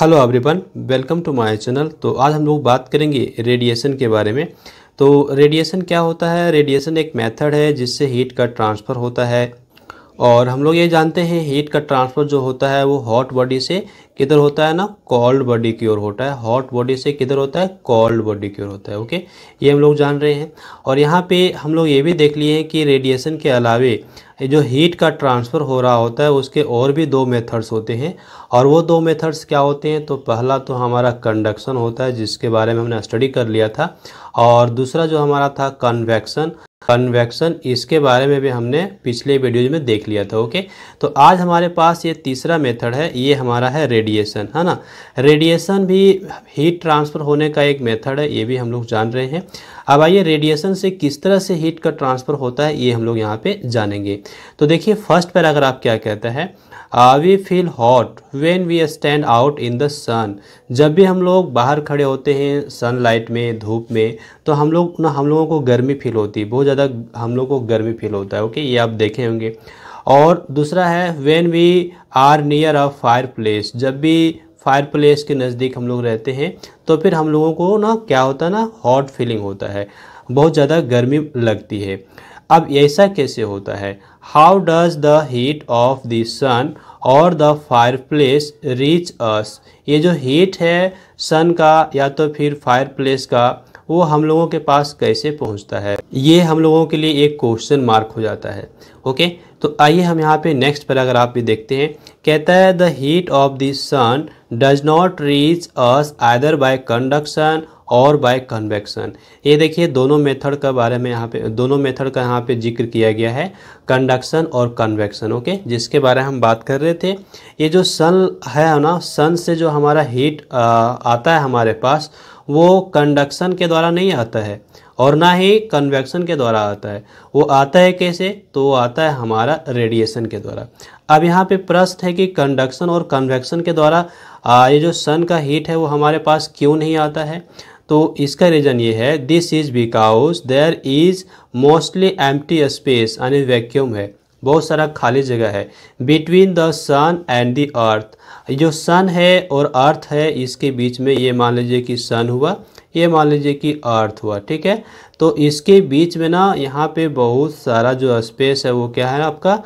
Hello everyone welcome to my channel तो आज हम लोग बात करेंगे रेडिएशन के बारे में तो रेडिएशन क्या होता है रेडिएशन एक मेथड है जिससे हीट का ट्रांसफ़र होता है और हम लोग ये जानते हैं हीट का ट्रांसफ़र जो होता है वो हॉट बॉडी से किधर होता है ना कोल्ड बॉडी की ओर होता है हॉट बॉडी से किधर होता है कोल्ड बॉडी की ओर होता है ओके ये हम लोग जान रहे हैं और यहाँ पे हम लोग ये भी देख लिए हैं कि रेडिएशन के अलावे जो हीट का ट्रांसफ़र हो रहा होता है उसके और भी दो मेथड्स होते हैं और वो दो मेथड्स क्या होते हैं तो पहला तो हमारा कंडक्शन होता है जिसके बारे में हमने स्टडी कर लिया था और दूसरा जो हमारा था कन्वेक्शन कन्वेक्शन इसके बारे में भी हमने पिछले वीडियोज में देख लिया था ओके तो आज हमारे पास ये तीसरा मेथड है ये हमारा है रेडिएशन है ना रेडिएशन भी हीट ट्रांसफ़र होने का एक मेथड है ये भी हम लोग जान रहे हैं अब आइए रेडिएशन से किस तरह से हीट का ट्रांसफ़र होता है ये हम लोग यहाँ पर जानेंगे तो देखिए फर्स्ट पैराग्राफ क्या कहता है we feel hot when we stand out in the sun जब भी हम लोग बाहर खड़े होते हैं सनलाइट में धूप में तो हम लोग ना हम लोगों को गर्मी फील होती है बहुत ज़्यादा हम लोगों को गर्मी फील होता है ओके ये आप देखे होंगे और दूसरा है when we are near a fireplace जब भी फायर प्लेस के नज़दीक हम लोग रहते हैं तो फिर हम लोगों को ना क्या होता है ना हॉट फीलिंग होता है बहुत ज़्यादा गर्मी लगती है अब ऐसा कैसे होता है how does the heat of the sun और the fireplace reach us ये जो हीट है सन का या तो फिर फायर प्लेस का वो हम लोगों के पास कैसे पहुंचता है ये हम लोगों के लिए एक क्वेश्चन मार्क हो जाता है ओके तो आइए हम यहाँ पे नेक्स्ट पैराग्राफ भी देखते हैं कहता है the heat of the sun does not reach us either by conduction और बाय कन्वेक्शन ये देखिए दोनों मेथड का बारे में यहाँ पे दोनों मेथड का यहाँ पे जिक्र किया गया है कंडक्शन और कन्वेक्शन ओके जिसके बारे में हम बात कर रहे थे ये जो सन है ना सन से जो हमारा हीट आता है हमारे पास वो कंडक्शन के द्वारा नहीं आता है और ना ही कन्वेक्शन के द्वारा आता है वो आता है कैसे तो वो आता है हमारा रेडिएशन के द्वारा अब यहाँ पे प्रश्न है कि कंडक्शन और कन्वेक्शन के द्वारा ये जो सन का हीट है वो हमारे पास क्यों नहीं आता है तो इसका रीज़न ये है this is because there is mostly empty space यानी वैक्यूम है बहुत सारा खाली जगह है between the sun and the earth जो सन है और अर्थ है इसके बीच में ये मान लीजिए कि सन हुआ ये मान लीजिए कि अर्थ हुआ ठीक है तो इसके बीच में ना यहाँ पे बहुत सारा जो स्पेस है वो क्या है आपका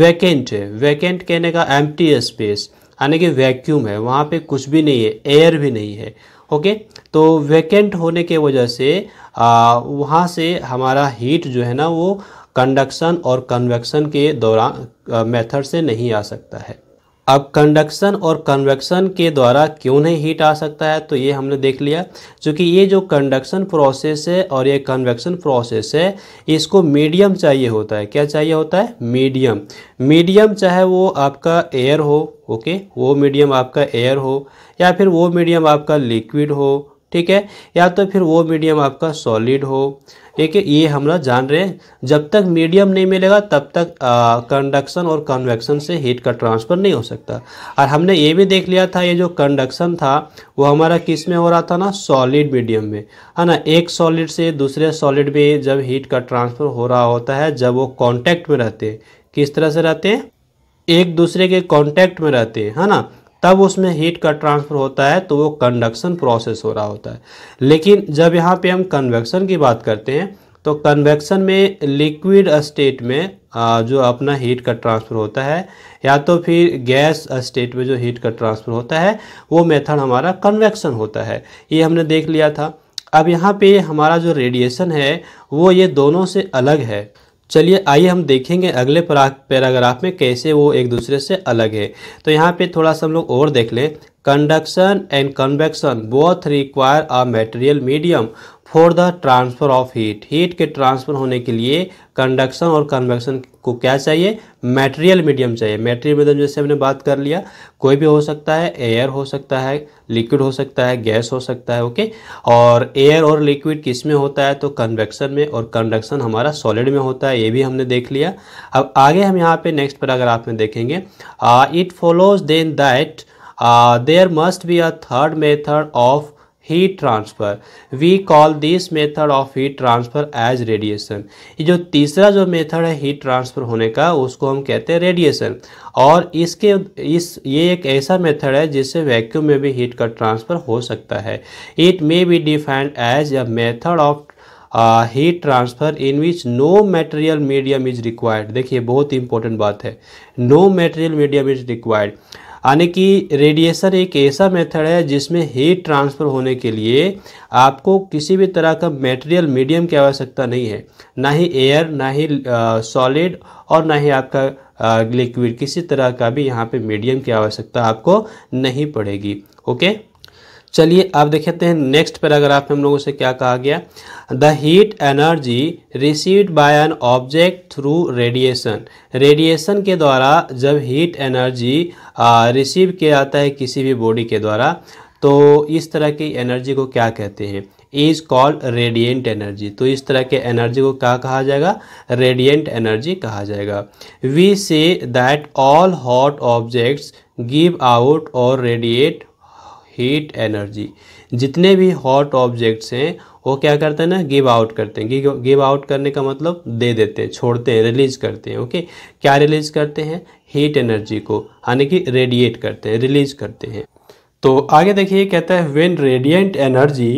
वैकेंट है वैकेंट कहने का एम्प्टी स्पेस यानी कि वैक्यूम है वहाँ पे कुछ भी नहीं है एयर भी नहीं है ओके तो वैकेंट होने के वजह से वहाँ से हमारा हीट जो है ना वो कंडक्शन और कन्वेक्शन के दौरान मेथड से नहीं आ सकता है अब कंडक्शन और कन्वेक्शन के द्वारा क्यों नहीं हीट आ सकता है तो ये हमने देख लिया क्योंकि ये जो कंडक्शन प्रोसेस है और ये कन्वेक्शन प्रोसेस है इसको मीडियम चाहिए होता है क्या चाहिए होता है मीडियम मीडियम चाहे वो आपका एयर हो ओके वो मीडियम आपका एयर हो या फिर वो मीडियम आपका लिक्विड हो ठीक है या तो फिर वो मीडियम आपका सॉलिड हो ठीक है ये हम लोग जान रहे हैं जब तक मीडियम नहीं मिलेगा तब तक कंडक्शन और कन्वेक्शन से हीट का ट्रांसफ़र नहीं हो सकता और हमने ये भी देख लिया था ये जो कंडक्शन था वो हमारा किस में हो रहा था ना सॉलिड मीडियम में है ना एक सॉलिड से दूसरे सॉलिड में जब हीट का ट्रांसफ़र हो रहा होता है जब वो कॉन्टैक्ट में रहते हैं किस तरह से रहते हैं एक दूसरे के कॉन्टैक्ट में रहते हैं है ना तब उसमें हीट का ट्रांसफ़र होता है तो वो कंडक्शन प्रोसेस हो रहा होता है लेकिन जब यहाँ पे हम कन्वेक्शन की बात करते हैं तो कन्वेक्शन में लिक्विड स्टेट में जो अपना हीट का ट्रांसफ़र होता है या तो फिर गैस स्टेट में जो हीट का ट्रांसफ़र होता है वो मेथड हमारा कन्वेक्शन होता है ये हमने देख लिया था अब यहाँ पे हमारा जो रेडिएशन है वो ये दोनों से अलग है चलिए आइए हम देखेंगे अगले पैराग्राफ में कैसे वो एक दूसरे से अलग है तो यहाँ पे थोड़ा सा हम लोग और देख लें conduction and convection both require a material medium for the transfer of heat heat के ट्रांसफ़र होने के लिए कंडक्शन और कन्वेक्शन को क्या चाहिए मटेरियल मीडियम चाहिए मटेरियल मीडियम जैसे हमने बात कर लिया कोई भी हो सकता है एयर हो सकता है लिक्विड हो सकता है गैस हो सकता है ओके और एयर और लिक्विड किस में होता है तो कन्वेक्शन में और कंडक्शन हमारा सॉलिड में होता है ये भी हमने देख लिया अब आगे हम यहाँ पे नेक्स्ट पैराग्राफ में देखेंगे it follows then that there must be a third method of heat transfer we call this method of heat transfer as radiation ये जो तीसरा जो मेथड है हीट ट्रांसफ़र होने का उसको हम कहते हैं रेडिएशन और इसके इस ये एक ऐसा मेथड है जिससे वैक्यूम में भी हीट का ट्रांसफ़र हो सकता है it may be defined as a method of heat transfer in which no material medium is required देखिए बहुत इंपॉर्टेंट बात है no material medium is required यानी कि रेडिएशन एक ऐसा मेथड है जिसमें हीट ट्रांसफ़र होने के लिए आपको किसी भी तरह का मटेरियल मीडियम की आवश्यकता नहीं है ना ही एयर ना ही सॉलिड और ना ही आपका लिक्विड किसी तरह का भी यहाँ पे मीडियम की आवश्यकता आपको नहीं पड़ेगी ओके चलिए अब देखते हैं नेक्स्ट पैराग्राफ में हम लोगों से क्या कहा गया the heat energy received by an object through radiation radiation के द्वारा जब हीट एनर्जी रिसीव किया जाता है किसी भी बॉडी के द्वारा तो इस तरह की एनर्जी को क्या कहते हैं इज कॉल्ड रेडियंट एनर्जी तो इस तरह के एनर्जी को क्या कहा जाएगा रेडियंट एनर्जी कहा जाएगा we say that all hot objects give out or radiate heat energy जितने भी हॉट ऑब्जेक्ट्स हैं वो क्या करते हैं ना गिव आउट करते हैं गिव आउट करने का मतलब दे देते हैं छोड़ते हैं रिलीज करते हैं ओके क्या रिलीज करते हैं हीट एनर्जी को यानी कि रेडिएट करते हैं रिलीज करते हैं तो आगे देखिए कहता है when radiant energy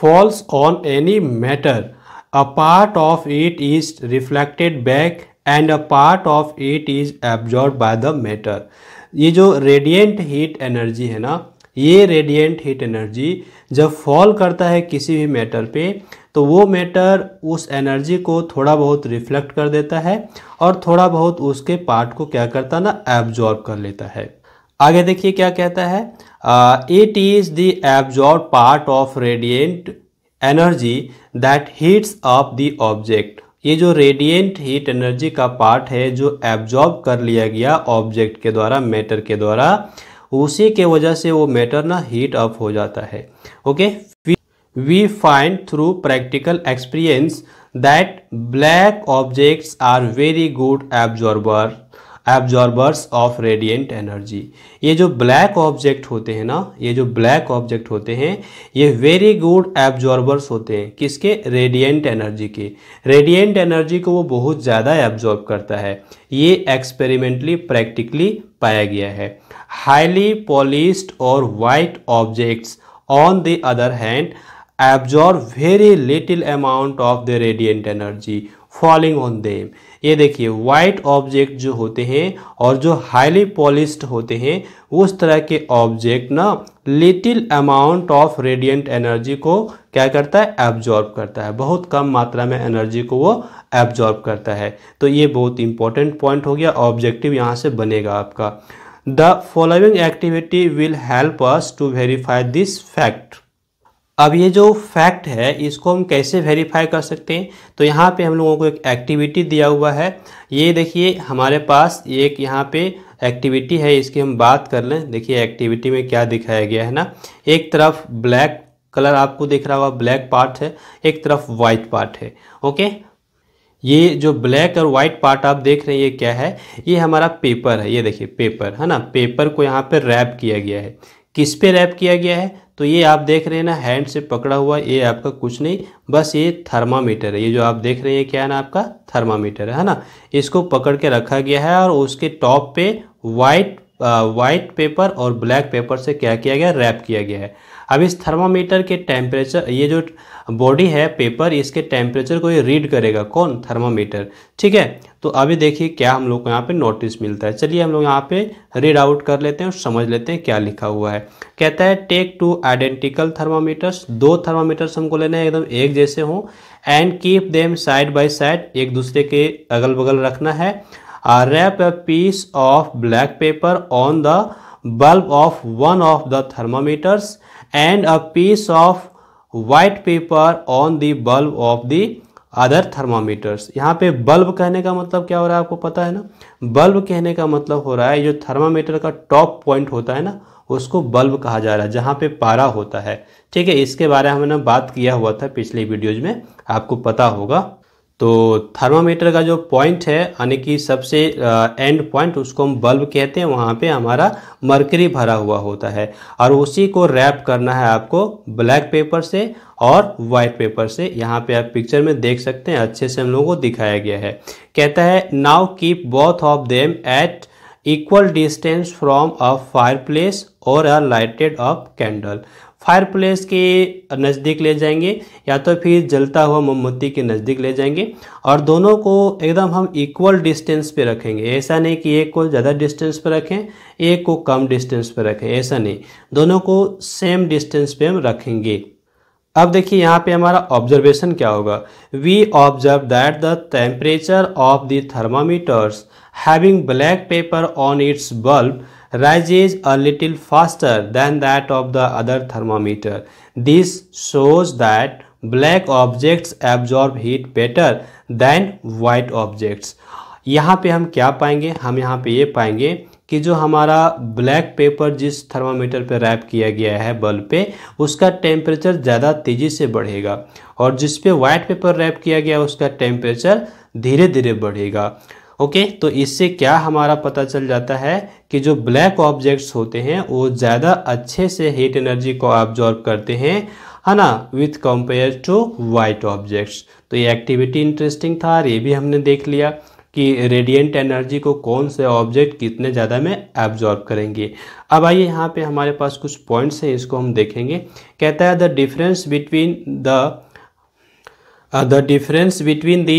falls on any matter a part of it is reflected back and a part of it is absorb by the matter ये जो रेडियंट हीट एनर्जी है ना ये रेडिएंट हीट एनर्जी जब फॉल करता है किसी भी मैटर पे तो वो मैटर उस एनर्जी को थोड़ा बहुत रिफ्लेक्ट कर देता है और थोड़ा बहुत उसके पार्ट को क्या करता ना एब्जॉर्ब कर लेता है आगे देखिए क्या कहता है it is the absorb part of radiant energy that heats up the object ये जो रेडिएंट हीट एनर्जी का पार्ट है जो एब्जॉर्ब कर लिया गया ऑब्जेक्ट के द्वारा मैटर के द्वारा उसी के वजह से वो मैटर ना हीट अप हो जाता है okay we find through practical experience that black objects are very good absorber absorbers of radiant energy ये जो ब्लैक ऑब्जेक्ट होते हैं ना ये जो ब्लैक ऑब्जेक्ट होते हैं ये वेरी गुड एब्जॉर्बर्स होते हैं किसके रेडियंट एनर्जी के रेडियंट एनर्जी को वो बहुत ज़्यादा एब्जॉर्ब करता है ये एक्सपेरिमेंटली प्रैक्टिकली पाया गया है हाईली पॉलिस्ड और white objects on the other hand absorb very little amount of the radiant energy falling on them ये देखिए वाइट ऑब्जेक्ट जो होते हैं और जो हाईली पॉलिस्ड होते हैं उस तरह के ऑब्जेक्ट ना little amount of radiant energy को क्या करता है एब्जॉर्ब करता है बहुत कम मात्रा में एनर्जी को वो एब्जॉर्ब करता है तो ये बहुत इंपॉर्टेंट पॉइंट हो गया ऑब्जेक्टिव यहाँ से बनेगा आपका the following activity will help us to verify this fact अब ये जो फैक्ट है इसको हम कैसे वेरीफाई कर सकते हैं तो यहाँ पे हम लोगों को एक एक्टिविटी दिया हुआ है ये देखिए हमारे पास एक यहाँ पे एक्टिविटी है इसकी हम बात कर लें देखिए एक्टिविटी में क्या दिखाया गया है ना एक तरफ ब्लैक कलर आपको दिख रहा होगा ब्लैक पार्ट है एक तरफ वाइट पार्ट है ओके ये जो ब्लैक और वाइट पार्ट आप देख रहे हैं ये क्या है ये हमारा पेपर है ये देखिए पेपर है ना पेपर को यहाँ पर रैप किया गया है किस पे रैप किया गया है तो ये आप देख रहे हैं ना हैंड से पकड़ा हुआ ये आपका कुछ नहीं बस ये थर्मामीटर है ये जो आप देख रहे हैं क्या है ना आपका थर्मामीटर है ना इसको पकड़ के रखा गया है और उसके टॉप पे वाइट वाइट पेपर और ब्लैक पेपर से क्या किया गया रैप किया गया है अब इस थर्मामीटर के टेम्परेचर ये जो बॉडी है पेपर इसके टेम्परेचर को ये रीड करेगा कौन थर्मामीटर ठीक है तो अभी देखिए क्या हम लोग को यहाँ पे नोटिस मिलता है चलिए हम लोग यहाँ पे रीड आउट कर लेते हैं और समझ लेते हैं क्या लिखा हुआ है कहता है टेक टू आइडेंटिकल थर्मामीटर्स दो थर्मामीटर्स हमको लेने हैं एकदम एक जैसे हों and keep them side by side एक दूसरे के अगल बगल रखना है wrap a piece of black paper on the bulb of one of the thermometers and a piece of white paper on the bulb of the other thermometers यहाँ पे bulb कहने का मतलब क्या हो रहा है आपको पता है ना बल्ब कहने का मतलब हो रहा है जो थर्मामीटर का टॉप पॉइंट होता है ना उसको बल्ब कहा जा रहा है जहाँ पे पारा होता है ठीक है इसके बारे में हमने बात किया हुआ था पिछले वीडियोज में आपको पता होगा तो थर्मामीटर का जो पॉइंट है यानी कि सबसे एंड पॉइंट उसको हम बल्ब कहते हैं वहाँ पे हमारा मरकरी भरा हुआ होता है और उसी को रैप करना है आपको ब्लैक पेपर से और वाइट पेपर से यहाँ पे आप पिक्चर में देख सकते हैं अच्छे से हम लोगों को दिखाया गया है कहता है now keep both of them at equal distance from a fireplace or a lighted up candle fireplace के नज़दीक ले जाएंगे या तो फिर जलता हुआ मोमबत्ती के नज़दीक ले जाएंगे और दोनों को एकदम हम इक्वल डिस्टेंस पे रखेंगे ऐसा नहीं कि एक को ज़्यादा डिस्टेंस पे रखें एक को कम डिस्टेंस पे रखें ऐसा नहीं दोनों को सेम डिस्टेंस पे हम रखेंगे अब देखिए यहाँ पे हमारा ऑब्जर्वेशन क्या होगा we observe that the temperature of the thermometers having black paper on its bulb rises a little faster than that of the other thermometer. This shows that black objects absorb heat better than white objects. यहाँ पे हम क्या पाएंगे हम यहाँ पे ये यह पाएंगे कि जो हमारा ब्लैक पेपर जिस थर्मामीटर पे रैप किया गया है बल्ब पे उसका टेम्परेचर ज़्यादा तेज़ी से बढ़ेगा और जिस पे वाइट पेपर रैप किया गया उसका टेम्परेचर धीरे धीरे बढ़ेगा ओके तो इससे क्या हमारा पता चल जाता है कि जो ब्लैक ऑब्जेक्ट्स होते हैं वो ज़्यादा अच्छे से हीट एनर्जी को ऑब्जॉर्व करते हैं है ना with compare to white objects तो ये एक्टिविटी इंटरेस्टिंग था और ये भी हमने देख लिया कि रेडिएंट एनर्जी को कौन से ऑब्जेक्ट कितने ज़्यादा में एब्जॉर्ब करेंगे अब आइए यहाँ पे हमारे पास कुछ पॉइंट्स हैं इसको हम देखेंगे कहता है the difference between the the difference between the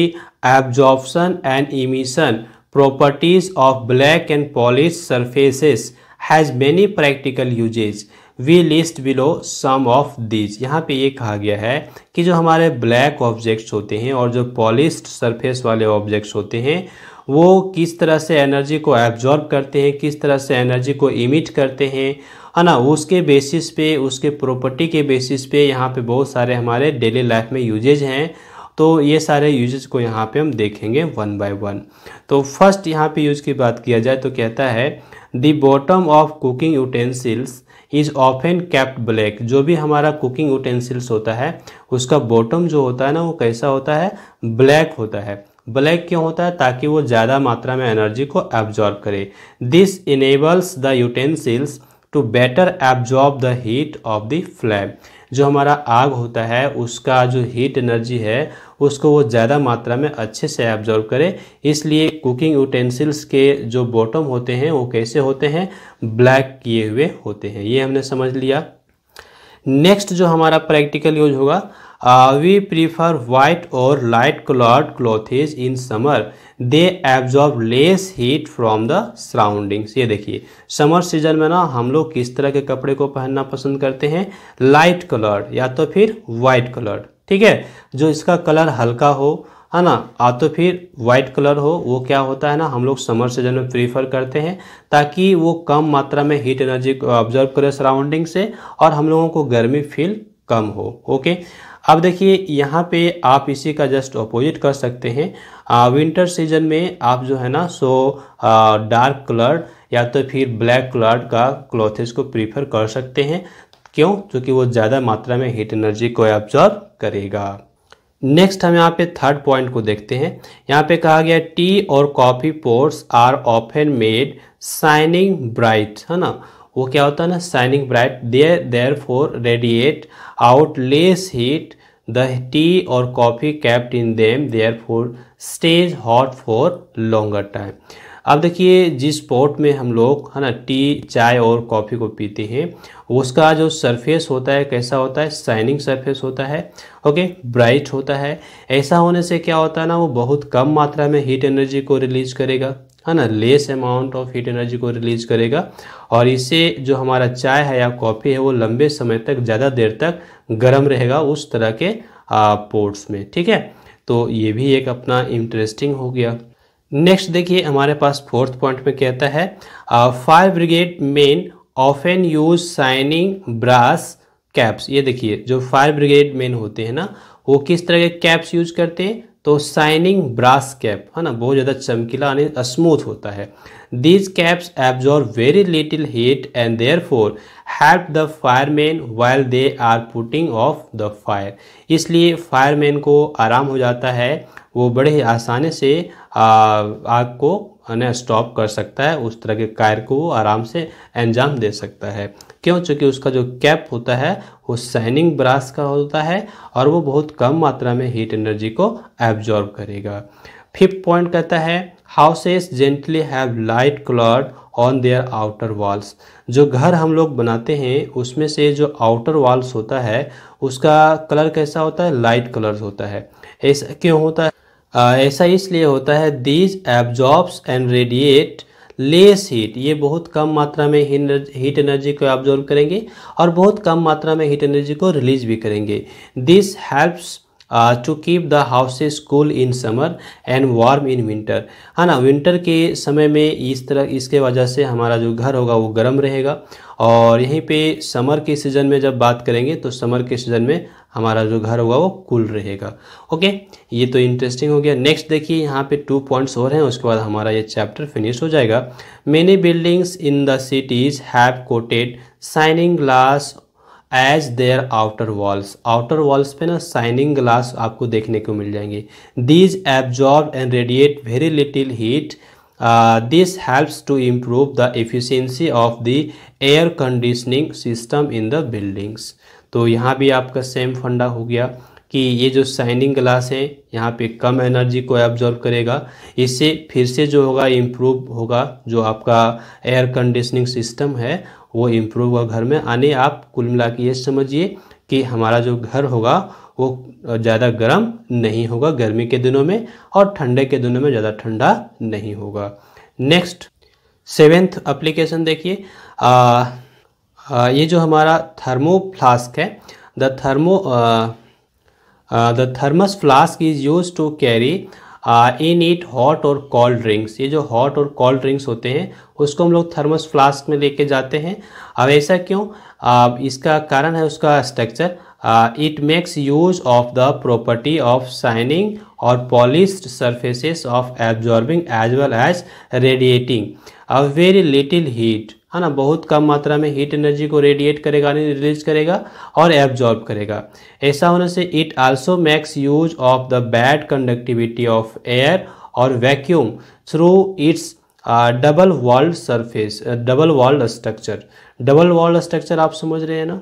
absorption and emission properties of black and polish surfaces has many practical usages we list below some of these यहाँ पे ये कहा गया है कि जो हमारे ब्लैक ऑब्जेक्ट्स होते हैं और जो पॉलिश सरफेस वाले ऑब्जेक्ट्स होते हैं वो किस तरह से एनर्जी को एब्जॉर्ब करते हैं किस तरह से एनर्जी को इमिट करते हैं है ना उसके बेसिस पे उसके प्रॉपर्टी के बेसिस पे यहाँ पे बहुत सारे हमारे डेली लाइफ में यूजेज हैं तो ये सारे यूजेज को यहाँ पे हम देखेंगे वन बाय वन तो फर्स्ट यहाँ पे यूज की बात किया जाए तो कहता है the bottom of cooking utensils is often kept black जो भी हमारा कुकिंग यूटेंसिल्स होता है उसका बॉटम जो होता है ना वो कैसा होता है ब्लैक होता है ब्लैक क्यों होता है ताकि वो ज़्यादा मात्रा में एनर्जी को एब्जॉर्ब करे this enables the utensils to better absorb the heat of the flame जो हमारा आग होता है उसका जो हीट एनर्जी है उसको वो ज़्यादा मात्रा में अच्छे से एब्जॉर्ब करे इसलिए कुकिंग यूटेंसिल्स के जो बॉटम होते हैं वो कैसे होते हैं ब्लैक किए हुए होते हैं ये हमने समझ लिया नेक्स्ट जो हमारा प्रैक्टिकल यूज होगा Uh, we prefer white or light colored clothes in summer. They absorb less heat from the surroundings. ये देखिए समर सीजन में ना हम लोग किस तरह के कपड़े को पहनना पसंद करते हैं लाइट कलर्ड या तो फिर वाइट कलर्ड ठीक है जो इसका कलर हल्का हो है ना आ तो फिर वाइट कलर हो वो क्या होता है ना हम लोग समर सीजन में प्रीफर करते हैं ताकि वो कम मात्रा में हीट एनर्जी ऑब्जर्व करे सराउंडिंग से और हम लोगों को गर्मी फील कम हो ओके अब देखिए यहाँ पे आप इसी का जस्ट अपोजिट कर सकते हैं आ, विंटर सीजन में आप जो है ना सो आ, डार्क कलर या तो फिर ब्लैक कलर का क्लॉथेस को प्रीफर कर सकते हैं क्यों क्योंकि वो ज़्यादा मात्रा में हीट एनर्जी को एब्जॉर्ब करेगा नेक्स्ट हम यहाँ पे थर्ड पॉइंट को देखते हैं यहाँ पे कहा गया टी और coffee pots are often made shining bright है ना वो क्या होता है ना shining bright there therefore radiate out less heat the tea और coffee kept in them therefore stays hot for longer time अब देखिए जिस पॉट में हम लोग है ना टी चाय और कॉफ़ी को पीते हैं उसका जो सरफेस होता है कैसा होता है शाइनिंग सरफेस होता है ओके ब्राइट होता है ऐसा होने से क्या होता है ना वो बहुत कम मात्रा में हीट एनर्जी को रिलीज करेगा है ना less amount of heat energy को रिलीज करेगा और इससे जो हमारा चाय है या कॉफ़ी है वो लंबे समय तक ज़्यादा देर तक गर्म रहेगा उस तरह के पोर्ट्स में ठीक है तो ये भी एक अपना इंटरेस्टिंग हो गया नेक्स्ट देखिए हमारे पास फोर्थ पॉइंट में कहता है fire brigade men often use shining brass caps ये देखिए जो फायर ब्रिगेड मेन होते हैं ना वो किस तरह के कैप्स यूज करते हैं तो शाइनिंग ब्रास कैप है ना बहुत ज़्यादा चमकीला यानी स्मूथ होता है these caps absorb very little heat and therefore help the fireman while they are putting off the fire इसलिए फायरमैन को आराम हो जाता है वो बड़े आसानी से आग को उन्हें स्टॉप कर सकता है उस तरह के कार्य को वो आराम से अंजाम दे सकता है क्यों चूँकि उसका जो कैप होता है वो साइनिंग ब्रास का होता है और वो बहुत कम मात्रा में हीट एनर्जी को एब्जॉर्ब करेगा फिफ्थ पॉइंट कहता है houses gently have light coloured on their outer walls जो घर हम लोग बनाते हैं उसमें से जो आउटर वॉल्स होता है उसका कलर कैसा होता है लाइट कलर्स होता है ऐसा क्यों होता है ऐसा इसलिए होता है these absorbs and radiate less heat ये बहुत कम मात्रा में हीट एनर्जी को एब्जॉर्ब करेंगे और बहुत कम मात्रा में हीट एनर्जी को रिलीज भी करेंगे this helps to keep the houses cool in summer and warm in winter है ना विंटर के समय में इस तरह इसके वजह से हमारा जो घर होगा वो गर्म रहेगा और यहीं पे समर के सीज़न में जब बात करेंगे तो समर के सीज़न में हमारा जो घर होगा वो कूल रहेगा ओके ये तो इंटरेस्टिंग हो गया नेक्स्ट देखिए यहाँ पे टू पॉइंट्स और हैं उसके बाद हमारा ये चैप्टर फिनिश हो जाएगा many buildings in the cities have coated shining glass as their outer walls outer walls पे ना साइनिंग ग्लास आपको देखने को मिल जाएंगे these absorb and radiate very little heat this helps to improve the efficiency of the air conditioning system in the buildings तो यहाँ भी आपका सेम फंडा हो गया कि ये जो साइनिंग ग्लास है यहाँ पे कम एनर्जी को एब्जॉर्ब करेगा इससे फिर से जो होगा इम्प्रूव होगा जो आपका एयर कंडीशनिंग सिस्टम है वो इम्प्रूव हुआ घर में आने आप कुल मिला के ये समझिए कि हमारा जो घर होगा वो ज़्यादा गर्म नहीं होगा गर्मी के दिनों में और ठंडे के दिनों में ज़्यादा ठंडा नहीं होगा नेक्स्ट सेवेंथ अप्लीकेशन देखिए ये जो हमारा थर्मो फ्लास्क है the thermo the thermos flask is use to carry in it hot और कोल्ड ड्रिंक्स ये जो हॉट और कोल्ड ड्रिंक्स होते हैं उसको हम लोग थर्मस फ्लास्क में लेके जाते हैं अब ऐसा क्यों uh, इसका कारण है उसका structure it makes use of the property of shining और polished surfaces of absorbing as well as radiating a very little heat है ना बहुत कम मात्रा में हीट एनर्जी को रेडिएट करेगा यानी रिलीज करेगा और एब्जॉर्ब करेगा ऐसा होने से it also makes use of the bad conductivity of air और vacuum through its double walled surface double walled structure double walled structure आप समझ रहे हैं ना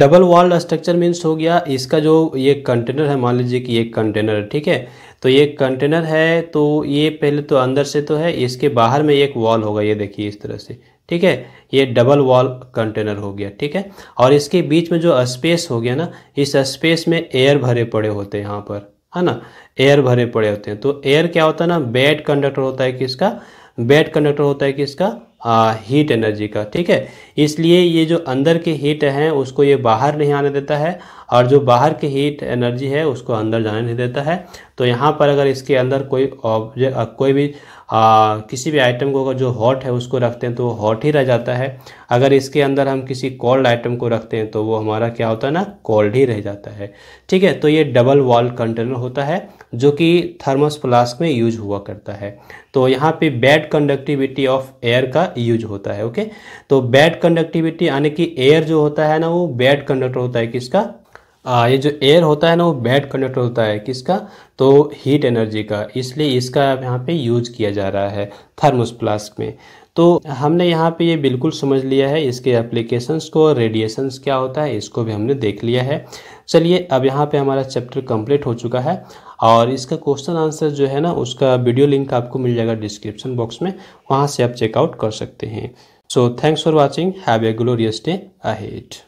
डबल वॉल्ड स्ट्रक्चर मीन्स हो गया इसका जो ये कंटेनर है मान लीजिए कि ये कंटेनर ठीक है तो ये कंटेनर है तो ये पहले तो अंदर से तो है इसके बाहर में एक वॉल होगा ये देखिए इस तरह से ठीक है ये डबल वॉल कंटेनर हो गया ठीक है और इसके बीच में जो स्पेस हो गया ना इस स्पेस में एयर भरे पड़े होते हैं यहाँ पर है ना एयर भरे पड़े होते हैं तो एयर क्या होता है ना बेड कंडक्टर होता है किसका बेड कंडक्टर होता है किसका आ, हीट एनर्जी का ठीक है इसलिए ये जो अंदर के हीट हैं उसको ये बाहर नहीं आने देता है और जो बाहर के हीट एनर्जी है उसको अंदर जाने नहीं देता है तो यहाँ पर अगर इसके अंदर कोई ऑब्जेक्ट कोई भी आ, किसी भी आइटम को अगर जो हॉट है उसको रखते हैं तो वो हॉट ही रह जाता है अगर इसके अंदर हम किसी कोल्ड आइटम को रखते हैं तो वो हमारा क्या होता है ना कोल्ड ही रह जाता है ठीक है तो ये डबल वॉल कंटेनर होता है जो कि थर्मस फ्लास्क में यूज हुआ करता है तो यहाँ पे बैड कंडक्टिविटी ऑफ एयर का यूज होता है ओके तो बैड कंडक्टिविटी यानी कि एयर जो होता है ना वो बैड कंडक्टर होता है किसका आ, ये जो एयर होता है ना वो बैड कंडक्टर होता है किसका तो हीट एनर्जी का इसलिए इसका यहाँ पे यूज किया जा रहा है थर्मोस फ्लास्क में तो हमने यहाँ पे ये बिल्कुल समझ लिया है इसके एप्लीकेशंस को रेडिएशंस क्या होता है इसको भी हमने देख लिया है चलिए अब यहाँ पे हमारा चैप्टर कंप्लीट हो चुका है और इसका क्वेश्चन आंसर जो है ना उसका वीडियो लिंक आपको मिल जाएगा डिस्क्रिप्शन बॉक्स में वहाँ से आप चेकआउट कर सकते हैं so thanks for watching have a glorious day ahead